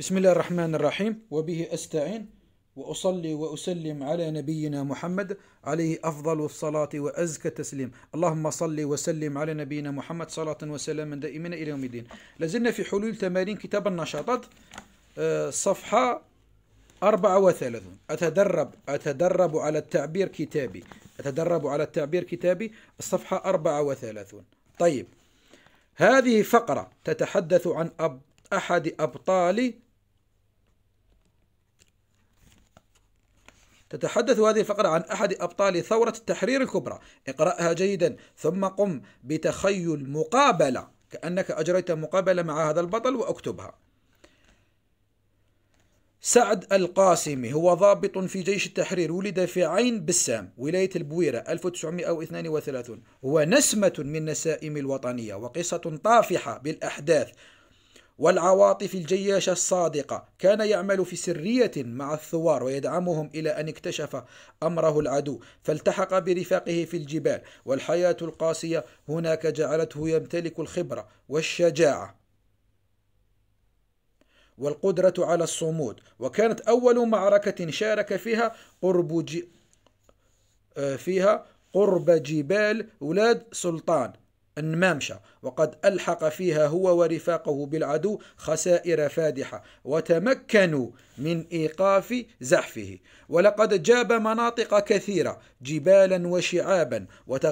بسم الله الرحمن الرحيم وبه أستعين وأصلي وأسلم على نبينا محمد عليه أفضل الصلاة وأزكى التسليم اللهم صل وسلم على نبينا محمد صلاة وسلاما دائما إلى يوم الدين لازلنا في حلول تمارين كتاب النشاطات صفحة 34 أتدرب أتدرب على التعبير كتابي أتدرب على التعبير كتابي الصفحة 34 طيب هذه فقرة تتحدث عن أب أحد أبطال تتحدث هذه الفقرة عن أحد أبطال ثورة التحرير الكبرى اقرأها جيدا ثم قم بتخيل مقابلة كأنك أجريت مقابلة مع هذا البطل وأكتبها سعد القاسمي هو ضابط في جيش التحرير ولد في عين بسام ولاية البويرة 1932 هو نسمة من نسائم الوطنية وقصة طافحة بالأحداث والعواطف الجياشة الصادقة كان يعمل في سرية مع الثوار ويدعمهم إلى أن اكتشف أمره العدو فالتحق برفاقه في الجبال والحياة القاسية هناك جعلته يمتلك الخبرة والشجاعة والقدرة على الصمود وكانت أول معركة شارك فيها قرب جي آه، فيها قرب جبال ولاد سلطان النمامشة وقد ألحق فيها هو ورفاقه بالعدو خسائر فادحة وتمكنوا من إيقاف زحفه ولقد جاب مناطق كثيرة جبالا وشعابا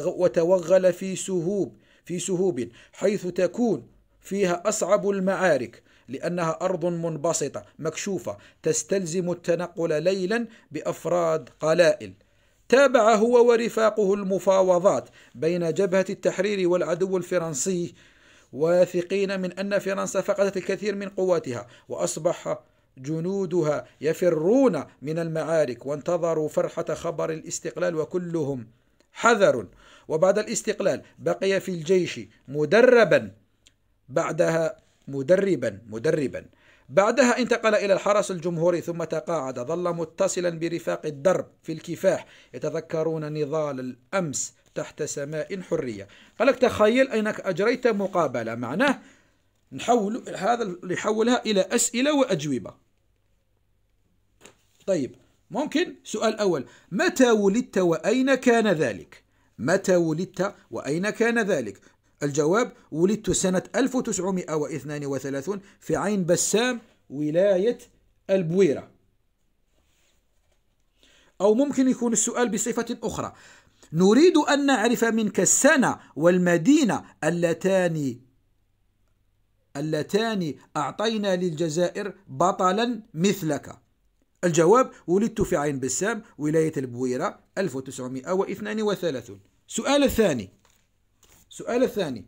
وتوغل في سهوب في سهوب حيث تكون فيها أصعب المعارك لأنها أرض منبسطة مكشوفة تستلزم التنقل ليلا بأفراد قلائل تابع هو ورفاقه المفاوضات بين جبهة التحرير والعدو الفرنسي واثقين من أن فرنسا فقدت الكثير من قواتها وأصبح جنودها يفرون من المعارك وانتظروا فرحة خبر الاستقلال وكلهم حذر وبعد الاستقلال بقي في الجيش مدربا بعدها مدربا مدربا بعدها انتقل إلى الحرس الجمهوري ثم تقاعد ظل متصلا برفاق الدرب في الكفاح يتذكرون نضال الأمس تحت سماء حرية قال لك تخيل أنك أجريت مقابلة معناه نحول هذا نحولها إلى أسئلة وأجوبة طيب ممكن سؤال أول متى ولدت وأين كان ذلك؟ متى ولدت وأين كان ذلك الجواب ولدت سنة 1932 في عين بسام ولاية البويرة أو ممكن يكون السؤال بصفة أخرى نريد أن نعرف منك السنة والمدينة اللتان اللتان أعطينا للجزائر بطلا مثلك الجواب ولدت في عين بسام ولاية البويرة 1932 سؤال الثاني السؤال الثاني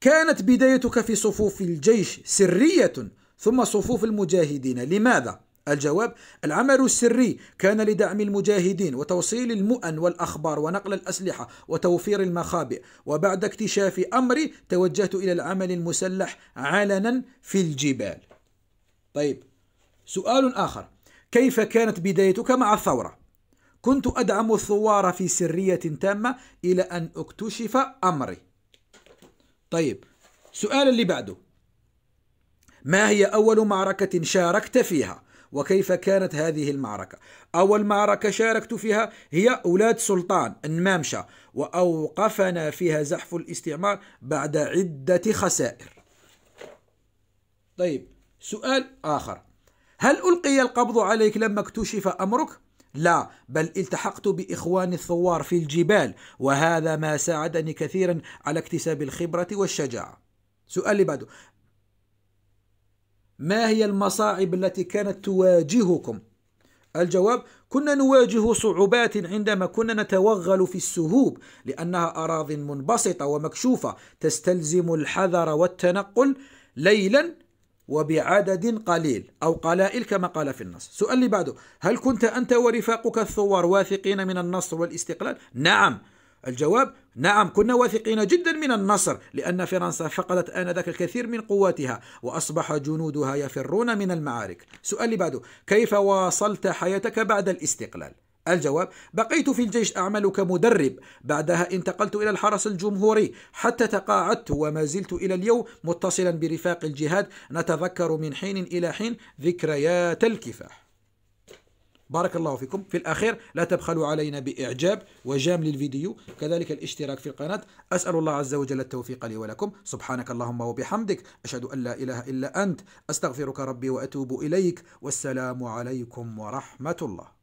كانت بدايتك في صفوف الجيش سرية ثم صفوف المجاهدين لماذا؟ الجواب العمل السري كان لدعم المجاهدين وتوصيل المؤن والأخبار ونقل الأسلحة وتوفير المخابئ وبعد اكتشاف أمري توجهت إلى العمل المسلح علنا في الجبال طيب سؤال آخر كيف كانت بدايتك مع الثورة؟ كنت أدعم الثوار في سرية تامة إلى أن اكتشف أمري طيب سؤال اللي بعده ما هي أول معركة شاركت فيها وكيف كانت هذه المعركة أول معركة شاركت فيها هي أولاد سلطان النمامشة وأوقفنا فيها زحف الاستعمار بعد عدة خسائر طيب سؤال آخر هل ألقي القبض عليك لما اكتشف أمرك لا بل التحقت باخواني الثوار في الجبال وهذا ما ساعدني كثيرا على اكتساب الخبره والشجاعه سؤال اللي بعده ما هي المصاعب التي كانت تواجهكم الجواب كنا نواجه صعوبات عندما كنا نتوغل في السهوب لانها اراض منبسطه ومكشوفه تستلزم الحذر والتنقل ليلا وبعدد قليل أو قلائل كما قال في النص سؤال اللي بعده هل كنت أنت ورفاقك الثوار واثقين من النصر والاستقلال؟ نعم الجواب نعم كنا واثقين جدا من النصر لأن فرنسا فقدت آنذاك الكثير من قواتها وأصبح جنودها يفرون من المعارك سؤال اللي بعده كيف واصلت حياتك بعد الاستقلال؟ الجواب بقيت في الجيش أعمل كمدرب بعدها انتقلت إلى الحرس الجمهوري حتى تقاعدت وما زلت إلى اليوم متصلا برفاق الجهاد نتذكر من حين إلى حين ذكريات الكفاح بارك الله فيكم في الأخير لا تبخلوا علينا بإعجاب وجام للفيديو كذلك الاشتراك في القناة أسأل الله عز وجل التوفيق لي ولكم سبحانك اللهم وبحمدك أشهد أن لا إله إلا أنت أستغفرك ربي وأتوب إليك والسلام عليكم ورحمة الله